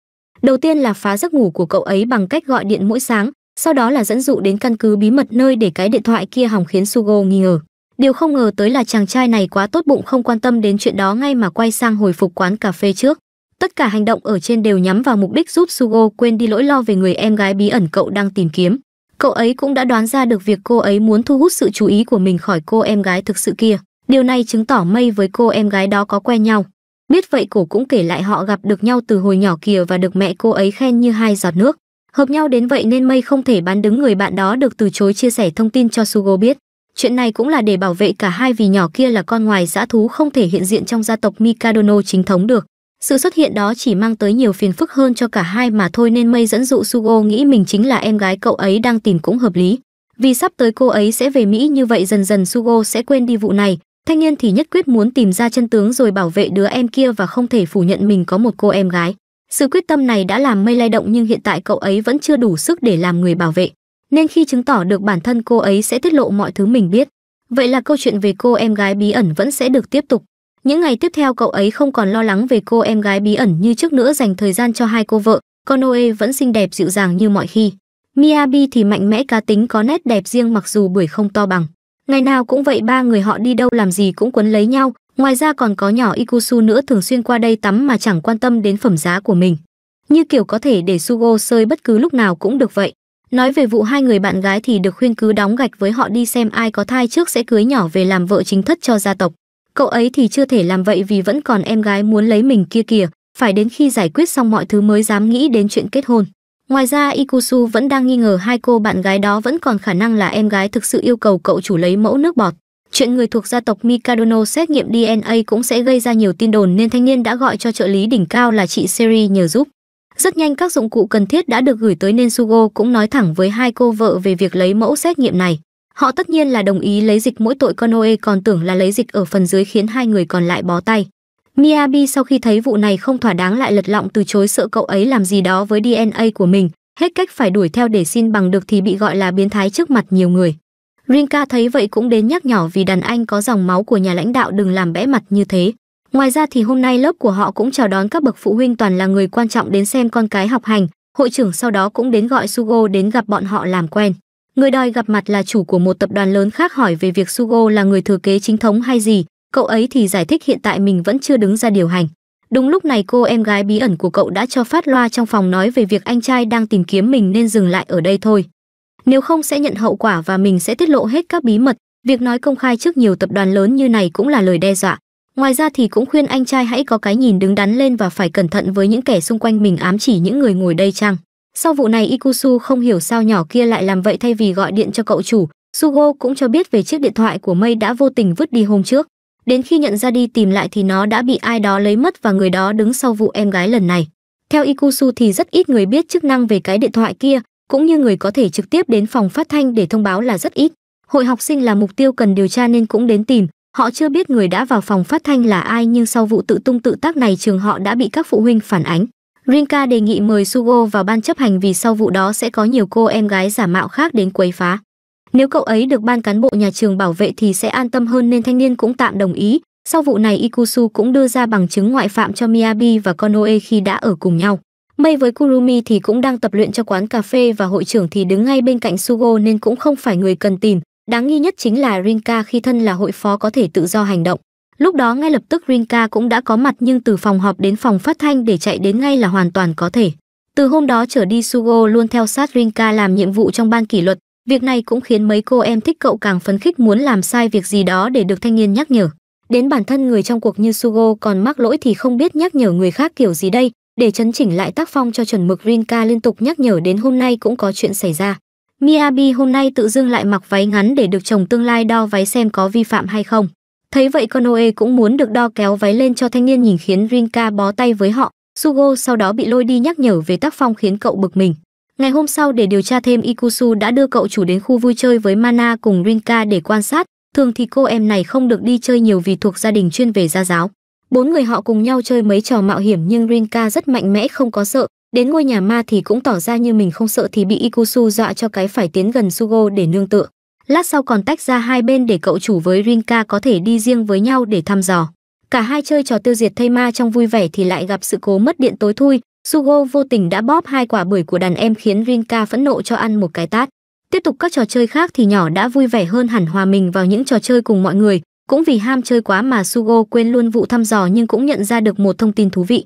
đầu tiên là phá giấc ngủ của cậu ấy bằng cách gọi điện mỗi sáng sau đó là dẫn dụ đến căn cứ bí mật nơi để cái điện thoại kia hỏng khiến Sugo nghi ngờ. Điều không ngờ tới là chàng trai này quá tốt bụng không quan tâm đến chuyện đó ngay mà quay sang hồi phục quán cà phê trước. Tất cả hành động ở trên đều nhắm vào mục đích giúp Sugo quên đi lỗi lo về người em gái bí ẩn cậu đang tìm kiếm. Cậu ấy cũng đã đoán ra được việc cô ấy muốn thu hút sự chú ý của mình khỏi cô em gái thực sự kia. Điều này chứng tỏ Mây với cô em gái đó có quen nhau. Biết vậy cổ cũng kể lại họ gặp được nhau từ hồi nhỏ kìa và được mẹ cô ấy khen như hai giọt nước. Hợp nhau đến vậy nên Mây không thể bán đứng người bạn đó được từ chối chia sẻ thông tin cho Sugo biết. Chuyện này cũng là để bảo vệ cả hai vì nhỏ kia là con ngoài dã thú không thể hiện diện trong gia tộc Mikadono chính thống được. Sự xuất hiện đó chỉ mang tới nhiều phiền phức hơn cho cả hai mà thôi nên Mây dẫn dụ Sugo nghĩ mình chính là em gái cậu ấy đang tìm cũng hợp lý. Vì sắp tới cô ấy sẽ về Mỹ như vậy dần dần Sugo sẽ quên đi vụ này. Thanh niên thì nhất quyết muốn tìm ra chân tướng rồi bảo vệ đứa em kia và không thể phủ nhận mình có một cô em gái. Sự quyết tâm này đã làm mây lay động nhưng hiện tại cậu ấy vẫn chưa đủ sức để làm người bảo vệ. Nên khi chứng tỏ được bản thân cô ấy sẽ tiết lộ mọi thứ mình biết. Vậy là câu chuyện về cô em gái bí ẩn vẫn sẽ được tiếp tục. Những ngày tiếp theo cậu ấy không còn lo lắng về cô em gái bí ẩn như trước nữa dành thời gian cho hai cô vợ. Còn Noe vẫn xinh đẹp dịu dàng như mọi khi. Miyabi thì mạnh mẽ cá tính có nét đẹp riêng mặc dù bưởi không to bằng. Ngày nào cũng vậy ba người họ đi đâu làm gì cũng quấn lấy nhau, Ngoài ra còn có nhỏ Ikusu nữa thường xuyên qua đây tắm mà chẳng quan tâm đến phẩm giá của mình. Như kiểu có thể để Sugo sơi bất cứ lúc nào cũng được vậy. Nói về vụ hai người bạn gái thì được khuyên cứ đóng gạch với họ đi xem ai có thai trước sẽ cưới nhỏ về làm vợ chính thất cho gia tộc. Cậu ấy thì chưa thể làm vậy vì vẫn còn em gái muốn lấy mình kia kìa, phải đến khi giải quyết xong mọi thứ mới dám nghĩ đến chuyện kết hôn. Ngoài ra Ikusu vẫn đang nghi ngờ hai cô bạn gái đó vẫn còn khả năng là em gái thực sự yêu cầu cậu chủ lấy mẫu nước bọt chuyện người thuộc gia tộc Mikadono xét nghiệm DNA cũng sẽ gây ra nhiều tin đồn nên thanh niên đã gọi cho trợ lý đỉnh cao là chị Seri nhờ giúp. Rất nhanh các dụng cụ cần thiết đã được gửi tới nên Sugo cũng nói thẳng với hai cô vợ về việc lấy mẫu xét nghiệm này. Họ tất nhiên là đồng ý lấy dịch mỗi tội Konoe còn tưởng là lấy dịch ở phần dưới khiến hai người còn lại bó tay. Miyabi sau khi thấy vụ này không thỏa đáng lại lật lọng từ chối sợ cậu ấy làm gì đó với DNA của mình, hết cách phải đuổi theo để xin bằng được thì bị gọi là biến thái trước mặt nhiều người. Rinka thấy vậy cũng đến nhắc nhở vì đàn anh có dòng máu của nhà lãnh đạo đừng làm bẽ mặt như thế. Ngoài ra thì hôm nay lớp của họ cũng chào đón các bậc phụ huynh toàn là người quan trọng đến xem con cái học hành, hội trưởng sau đó cũng đến gọi Sugo đến gặp bọn họ làm quen. Người đòi gặp mặt là chủ của một tập đoàn lớn khác hỏi về việc Sugo là người thừa kế chính thống hay gì, cậu ấy thì giải thích hiện tại mình vẫn chưa đứng ra điều hành. Đúng lúc này cô em gái bí ẩn của cậu đã cho phát loa trong phòng nói về việc anh trai đang tìm kiếm mình nên dừng lại ở đây thôi nếu không sẽ nhận hậu quả và mình sẽ tiết lộ hết các bí mật việc nói công khai trước nhiều tập đoàn lớn như này cũng là lời đe dọa ngoài ra thì cũng khuyên anh trai hãy có cái nhìn đứng đắn lên và phải cẩn thận với những kẻ xung quanh mình ám chỉ những người ngồi đây chăng sau vụ này ikusu không hiểu sao nhỏ kia lại làm vậy thay vì gọi điện cho cậu chủ sugo cũng cho biết về chiếc điện thoại của mây đã vô tình vứt đi hôm trước đến khi nhận ra đi tìm lại thì nó đã bị ai đó lấy mất và người đó đứng sau vụ em gái lần này theo ikusu thì rất ít người biết chức năng về cái điện thoại kia cũng như người có thể trực tiếp đến phòng phát thanh để thông báo là rất ít. Hội học sinh là mục tiêu cần điều tra nên cũng đến tìm, họ chưa biết người đã vào phòng phát thanh là ai nhưng sau vụ tự tung tự tác này trường họ đã bị các phụ huynh phản ánh. Rinka đề nghị mời Sugo vào ban chấp hành vì sau vụ đó sẽ có nhiều cô em gái giả mạo khác đến quấy phá. Nếu cậu ấy được ban cán bộ nhà trường bảo vệ thì sẽ an tâm hơn nên thanh niên cũng tạm đồng ý. Sau vụ này Ikusu cũng đưa ra bằng chứng ngoại phạm cho Miyabi và Konoe khi đã ở cùng nhau. May với Kurumi thì cũng đang tập luyện cho quán cà phê và hội trưởng thì đứng ngay bên cạnh Sugo nên cũng không phải người cần tìm. Đáng nghi nhất chính là Rinka khi thân là hội phó có thể tự do hành động. Lúc đó ngay lập tức Rinka cũng đã có mặt nhưng từ phòng họp đến phòng phát thanh để chạy đến ngay là hoàn toàn có thể. Từ hôm đó trở đi Sugo luôn theo sát Rinka làm nhiệm vụ trong ban kỷ luật. Việc này cũng khiến mấy cô em thích cậu càng phấn khích muốn làm sai việc gì đó để được thanh niên nhắc nhở. Đến bản thân người trong cuộc như Sugo còn mắc lỗi thì không biết nhắc nhở người khác kiểu gì đây, để chấn chỉnh lại tác phong cho chuẩn mực Rinka liên tục nhắc nhở đến hôm nay cũng có chuyện xảy ra. Miyabi hôm nay tự dưng lại mặc váy ngắn để được chồng tương lai đo váy xem có vi phạm hay không. Thấy vậy Konoe cũng muốn được đo kéo váy lên cho thanh niên nhìn khiến Rinka bó tay với họ. Sugo sau đó bị lôi đi nhắc nhở về tác phong khiến cậu bực mình. Ngày hôm sau để điều tra thêm Ikusu đã đưa cậu chủ đến khu vui chơi với Mana cùng Rinka để quan sát. Thường thì cô em này không được đi chơi nhiều vì thuộc gia đình chuyên về gia giáo bốn người họ cùng nhau chơi mấy trò mạo hiểm nhưng Rinka rất mạnh mẽ không có sợ, đến ngôi nhà ma thì cũng tỏ ra như mình không sợ thì bị Ikusu dọa cho cái phải tiến gần Sugo để nương tựa. Lát sau còn tách ra hai bên để cậu chủ với Rinka có thể đi riêng với nhau để thăm dò. Cả hai chơi trò tiêu diệt thây ma trong vui vẻ thì lại gặp sự cố mất điện tối thui, Sugo vô tình đã bóp hai quả bưởi của đàn em khiến Rinka phẫn nộ cho ăn một cái tát. Tiếp tục các trò chơi khác thì nhỏ đã vui vẻ hơn hẳn hòa mình vào những trò chơi cùng mọi người, cũng vì ham chơi quá mà Sugo quên luôn vụ thăm dò nhưng cũng nhận ra được một thông tin thú vị.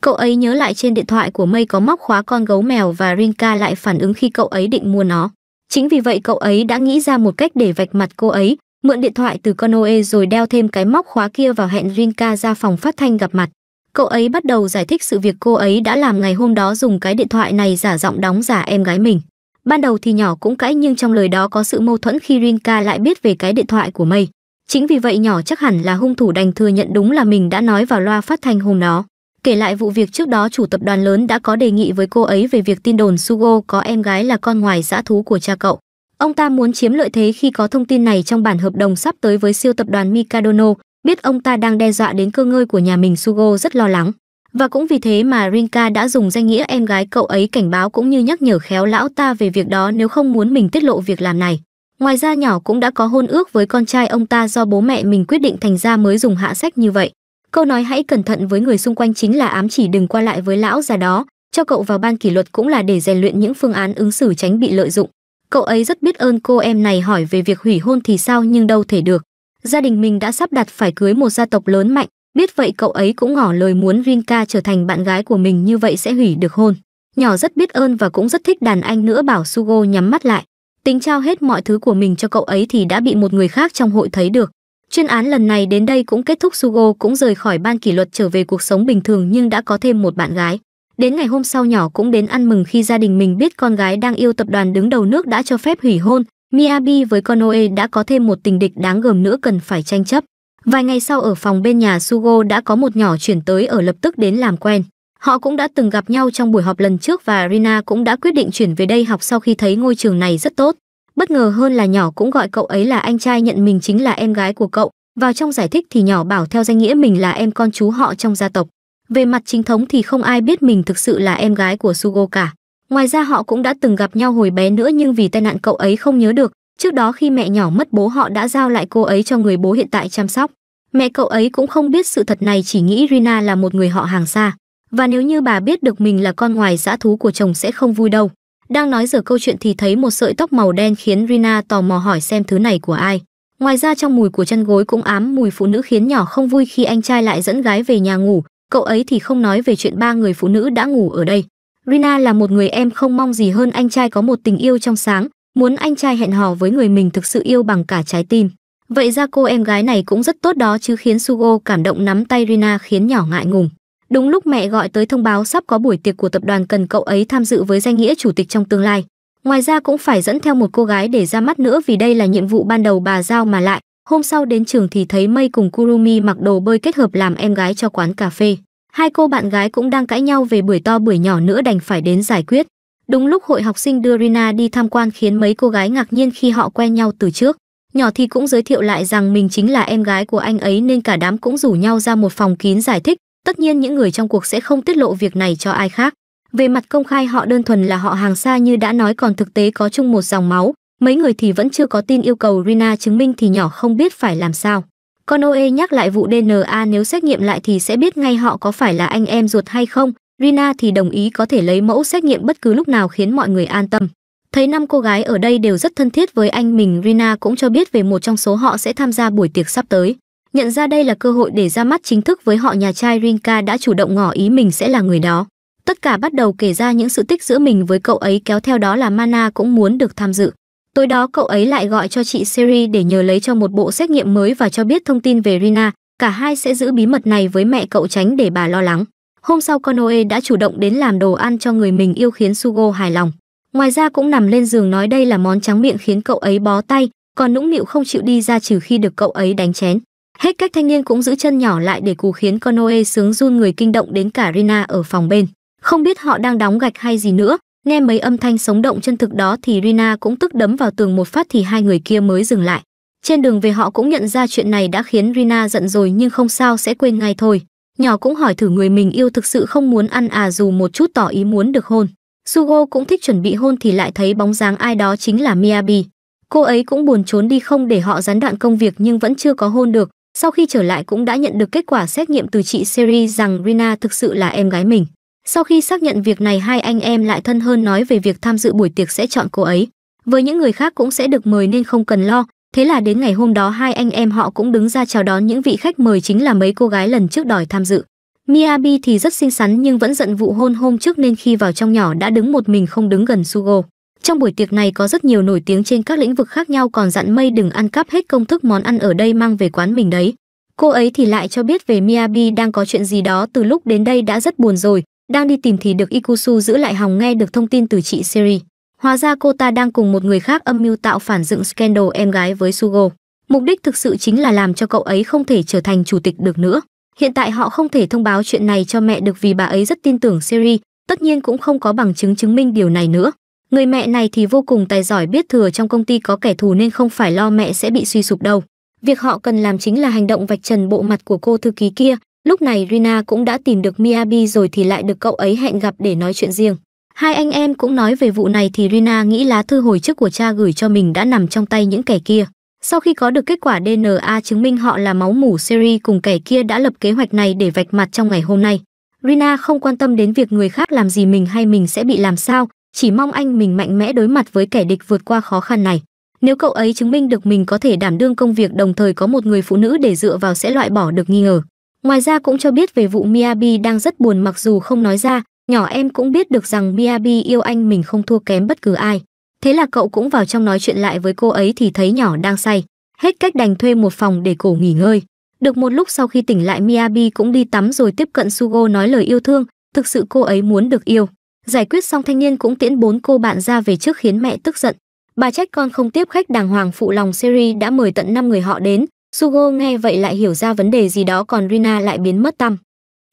Cậu ấy nhớ lại trên điện thoại của Mây có móc khóa con gấu mèo và Rinka lại phản ứng khi cậu ấy định mua nó. Chính vì vậy cậu ấy đã nghĩ ra một cách để vạch mặt cô ấy, mượn điện thoại từ Konoe rồi đeo thêm cái móc khóa kia vào hẹn Rinka ra phòng phát thanh gặp mặt. Cậu ấy bắt đầu giải thích sự việc cô ấy đã làm ngày hôm đó dùng cái điện thoại này giả giọng đóng giả em gái mình. Ban đầu thì nhỏ cũng cãi nhưng trong lời đó có sự mâu thuẫn khi Rinka lại biết về cái điện thoại của Mây. Chính vì vậy nhỏ chắc hẳn là hung thủ đành thừa nhận đúng là mình đã nói vào loa phát thanh hôm đó. Kể lại vụ việc trước đó chủ tập đoàn lớn đã có đề nghị với cô ấy về việc tin đồn Sugo có em gái là con ngoài dã thú của cha cậu. Ông ta muốn chiếm lợi thế khi có thông tin này trong bản hợp đồng sắp tới với siêu tập đoàn Mikadono, biết ông ta đang đe dọa đến cơ ngơi của nhà mình Sugo rất lo lắng. Và cũng vì thế mà Rinka đã dùng danh nghĩa em gái cậu ấy cảnh báo cũng như nhắc nhở khéo lão ta về việc đó nếu không muốn mình tiết lộ việc làm này. Ngoài ra nhỏ cũng đã có hôn ước với con trai ông ta do bố mẹ mình quyết định thành ra mới dùng hạ sách như vậy. Câu nói hãy cẩn thận với người xung quanh chính là ám chỉ đừng qua lại với lão già đó, cho cậu vào ban kỷ luật cũng là để rèn luyện những phương án ứng xử tránh bị lợi dụng. Cậu ấy rất biết ơn cô em này hỏi về việc hủy hôn thì sao nhưng đâu thể được. Gia đình mình đã sắp đặt phải cưới một gia tộc lớn mạnh, biết vậy cậu ấy cũng ngỏ lời muốn Rinka trở thành bạn gái của mình như vậy sẽ hủy được hôn. Nhỏ rất biết ơn và cũng rất thích đàn anh nữa bảo Sugo nhắm mắt lại tính trao hết mọi thứ của mình cho cậu ấy thì đã bị một người khác trong hội thấy được. Chuyên án lần này đến đây cũng kết thúc Sugo cũng rời khỏi ban kỷ luật trở về cuộc sống bình thường nhưng đã có thêm một bạn gái. Đến ngày hôm sau nhỏ cũng đến ăn mừng khi gia đình mình biết con gái đang yêu tập đoàn đứng đầu nước đã cho phép hủy hôn, Miyabi với Konoe đã có thêm một tình địch đáng gờm nữa cần phải tranh chấp. Vài ngày sau ở phòng bên nhà Sugo đã có một nhỏ chuyển tới ở lập tức đến làm quen. Họ cũng đã từng gặp nhau trong buổi họp lần trước và Rina cũng đã quyết định chuyển về đây học sau khi thấy ngôi trường này rất tốt. Bất ngờ hơn là nhỏ cũng gọi cậu ấy là anh trai nhận mình chính là em gái của cậu. Vào trong giải thích thì nhỏ bảo theo danh nghĩa mình là em con chú họ trong gia tộc. Về mặt chính thống thì không ai biết mình thực sự là em gái của Sugo cả. Ngoài ra họ cũng đã từng gặp nhau hồi bé nữa nhưng vì tai nạn cậu ấy không nhớ được. Trước đó khi mẹ nhỏ mất bố họ đã giao lại cô ấy cho người bố hiện tại chăm sóc. Mẹ cậu ấy cũng không biết sự thật này chỉ nghĩ Rina là một người họ hàng xa và nếu như bà biết được mình là con ngoài dã thú của chồng sẽ không vui đâu. Đang nói giờ câu chuyện thì thấy một sợi tóc màu đen khiến Rina tò mò hỏi xem thứ này của ai. Ngoài ra trong mùi của chân gối cũng ám mùi phụ nữ khiến nhỏ không vui khi anh trai lại dẫn gái về nhà ngủ, cậu ấy thì không nói về chuyện ba người phụ nữ đã ngủ ở đây. Rina là một người em không mong gì hơn anh trai có một tình yêu trong sáng, muốn anh trai hẹn hò với người mình thực sự yêu bằng cả trái tim. Vậy ra cô em gái này cũng rất tốt đó chứ khiến Sugo cảm động nắm tay Rina khiến nhỏ ngại ngùng. Đúng lúc mẹ gọi tới thông báo sắp có buổi tiệc của tập đoàn cần cậu ấy tham dự với danh nghĩa chủ tịch trong tương lai. Ngoài ra cũng phải dẫn theo một cô gái để ra mắt nữa vì đây là nhiệm vụ ban đầu bà giao mà lại. Hôm sau đến trường thì thấy Mây cùng Kurumi mặc đồ bơi kết hợp làm em gái cho quán cà phê. Hai cô bạn gái cũng đang cãi nhau về buổi to buổi nhỏ nữa đành phải đến giải quyết. Đúng lúc hội học sinh đưa Rina đi tham quan khiến mấy cô gái ngạc nhiên khi họ quen nhau từ trước. Nhỏ thì cũng giới thiệu lại rằng mình chính là em gái của anh ấy nên cả đám cũng rủ nhau ra một phòng kín giải thích tất nhiên những người trong cuộc sẽ không tiết lộ việc này cho ai khác về mặt công khai họ đơn thuần là họ hàng xa như đã nói còn thực tế có chung một dòng máu mấy người thì vẫn chưa có tin yêu cầu rina chứng minh thì nhỏ không biết phải làm sao con e nhắc lại vụ dna nếu xét nghiệm lại thì sẽ biết ngay họ có phải là anh em ruột hay không rina thì đồng ý có thể lấy mẫu xét nghiệm bất cứ lúc nào khiến mọi người an tâm thấy năm cô gái ở đây đều rất thân thiết với anh mình rina cũng cho biết về một trong số họ sẽ tham gia buổi tiệc sắp tới nhận ra đây là cơ hội để ra mắt chính thức với họ nhà trai Rinka đã chủ động ngỏ ý mình sẽ là người đó. Tất cả bắt đầu kể ra những sự tích giữa mình với cậu ấy kéo theo đó là Mana cũng muốn được tham dự. Tối đó cậu ấy lại gọi cho chị Seri để nhờ lấy cho một bộ xét nghiệm mới và cho biết thông tin về Rina, cả hai sẽ giữ bí mật này với mẹ cậu tránh để bà lo lắng. Hôm sau Konoe đã chủ động đến làm đồ ăn cho người mình yêu khiến Sugo hài lòng. Ngoài ra cũng nằm lên giường nói đây là món trắng miệng khiến cậu ấy bó tay, còn nũng nịu không chịu đi ra trừ khi được cậu ấy đánh chén. Hết cách thanh niên cũng giữ chân nhỏ lại để cù khiến con Noe sướng run người kinh động đến cả Rina ở phòng bên. Không biết họ đang đóng gạch hay gì nữa, nghe mấy âm thanh sống động chân thực đó thì Rina cũng tức đấm vào tường một phát thì hai người kia mới dừng lại. Trên đường về họ cũng nhận ra chuyện này đã khiến Rina giận rồi nhưng không sao sẽ quên ngay thôi. Nhỏ cũng hỏi thử người mình yêu thực sự không muốn ăn à dù một chút tỏ ý muốn được hôn. Sugo cũng thích chuẩn bị hôn thì lại thấy bóng dáng ai đó chính là Miyabi. Cô ấy cũng buồn trốn đi không để họ gián đoạn công việc nhưng vẫn chưa có hôn được, sau khi trở lại cũng đã nhận được kết quả xét nghiệm từ chị Seri rằng Rina thực sự là em gái mình. Sau khi xác nhận việc này hai anh em lại thân hơn nói về việc tham dự buổi tiệc sẽ chọn cô ấy. Với những người khác cũng sẽ được mời nên không cần lo, thế là đến ngày hôm đó hai anh em họ cũng đứng ra chào đón những vị khách mời chính là mấy cô gái lần trước đòi tham dự. Miyabi thì rất xinh xắn nhưng vẫn giận vụ hôn hôm trước nên khi vào trong nhỏ đã đứng một mình không đứng gần Sugo. Trong buổi tiệc này có rất nhiều nổi tiếng trên các lĩnh vực khác nhau còn dặn mây đừng ăn cắp hết công thức món ăn ở đây mang về quán mình đấy. Cô ấy thì lại cho biết về Miyabi đang có chuyện gì đó từ lúc đến đây đã rất buồn rồi, đang đi tìm thì được Ikusu giữ lại hòng nghe được thông tin từ chị Seri. Hóa ra cô ta đang cùng một người khác âm mưu tạo phản dựng scandal em gái với Sugo. Mục đích thực sự chính là làm cho cậu ấy không thể trở thành chủ tịch được nữa. Hiện tại họ không thể thông báo chuyện này cho mẹ được vì bà ấy rất tin tưởng Seri, tất nhiên cũng không có bằng chứng chứng minh điều này nữa. Người mẹ này thì vô cùng tài giỏi biết thừa trong công ty có kẻ thù nên không phải lo mẹ sẽ bị suy sụp đâu. Việc họ cần làm chính là hành động vạch trần bộ mặt của cô thư ký kia. Lúc này Rina cũng đã tìm được Miyabi rồi thì lại được cậu ấy hẹn gặp để nói chuyện riêng. Hai anh em cũng nói về vụ này thì Rina nghĩ lá thư hồi chức của cha gửi cho mình đã nằm trong tay những kẻ kia. Sau khi có được kết quả DNA chứng minh họ là máu mủ Seri cùng kẻ kia đã lập kế hoạch này để vạch mặt trong ngày hôm nay. Rina không quan tâm đến việc người khác làm gì mình hay mình sẽ bị làm sao, chỉ mong anh mình mạnh mẽ đối mặt với kẻ địch vượt qua khó khăn này nếu cậu ấy chứng minh được mình có thể đảm đương công việc đồng thời có một người phụ nữ để dựa vào sẽ loại bỏ được nghi ngờ ngoài ra cũng cho biết về vụ miyabi đang rất buồn mặc dù không nói ra nhỏ em cũng biết được rằng miyabi yêu anh mình không thua kém bất cứ ai thế là cậu cũng vào trong nói chuyện lại với cô ấy thì thấy nhỏ đang say hết cách đành thuê một phòng để cổ nghỉ ngơi được một lúc sau khi tỉnh lại miyabi cũng đi tắm rồi tiếp cận sugo nói lời yêu thương thực sự cô ấy muốn được yêu Giải quyết xong thanh niên cũng tiễn bốn cô bạn ra về trước khiến mẹ tức giận. Bà trách con không tiếp khách đàng hoàng phụ lòng Seri đã mời tận 5 người họ đến. Sugo nghe vậy lại hiểu ra vấn đề gì đó còn Rina lại biến mất tâm.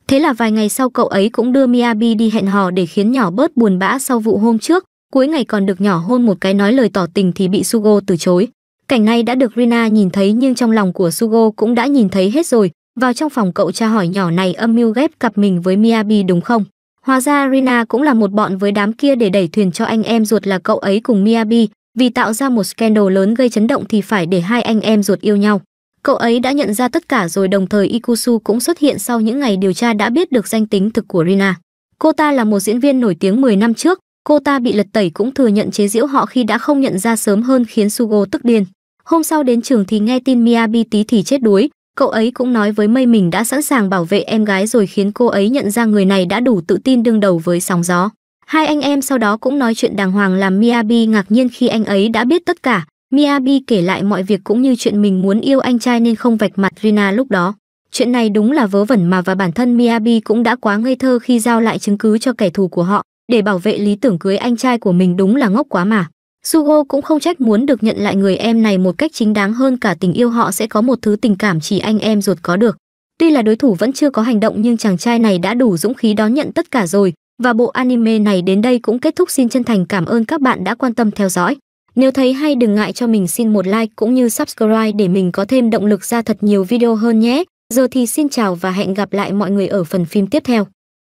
Thế là vài ngày sau cậu ấy cũng đưa Miyabi đi hẹn hò để khiến nhỏ bớt buồn bã sau vụ hôm trước. Cuối ngày còn được nhỏ hôn một cái nói lời tỏ tình thì bị Sugo từ chối. Cảnh này đã được Rina nhìn thấy nhưng trong lòng của Sugo cũng đã nhìn thấy hết rồi. Vào trong phòng cậu tra hỏi nhỏ này âm mưu ghép cặp mình với Miyabi đúng không? Hóa ra Rina cũng là một bọn với đám kia để đẩy thuyền cho anh em ruột là cậu ấy cùng Miyabi, vì tạo ra một scandal lớn gây chấn động thì phải để hai anh em ruột yêu nhau. Cậu ấy đã nhận ra tất cả rồi đồng thời Ikusu cũng xuất hiện sau những ngày điều tra đã biết được danh tính thực của Rina. Cô ta là một diễn viên nổi tiếng 10 năm trước, cô ta bị lật tẩy cũng thừa nhận chế giễu họ khi đã không nhận ra sớm hơn khiến Sugo tức điên. Hôm sau đến trường thì nghe tin Miyabi tí thì chết đuối, cậu ấy cũng nói với mây mình đã sẵn sàng bảo vệ em gái rồi khiến cô ấy nhận ra người này đã đủ tự tin đương đầu với sóng gió hai anh em sau đó cũng nói chuyện đàng hoàng làm miyabi ngạc nhiên khi anh ấy đã biết tất cả miyabi kể lại mọi việc cũng như chuyện mình muốn yêu anh trai nên không vạch mặt rina lúc đó chuyện này đúng là vớ vẩn mà và bản thân miyabi cũng đã quá ngây thơ khi giao lại chứng cứ cho kẻ thù của họ để bảo vệ lý tưởng cưới anh trai của mình đúng là ngốc quá mà Sugo cũng không trách muốn được nhận lại người em này một cách chính đáng hơn cả tình yêu họ sẽ có một thứ tình cảm chỉ anh em ruột có được. Tuy là đối thủ vẫn chưa có hành động nhưng chàng trai này đã đủ dũng khí đón nhận tất cả rồi và bộ anime này đến đây cũng kết thúc xin chân thành cảm ơn các bạn đã quan tâm theo dõi. Nếu thấy hay đừng ngại cho mình xin một like cũng như subscribe để mình có thêm động lực ra thật nhiều video hơn nhé. Giờ thì xin chào và hẹn gặp lại mọi người ở phần phim tiếp theo.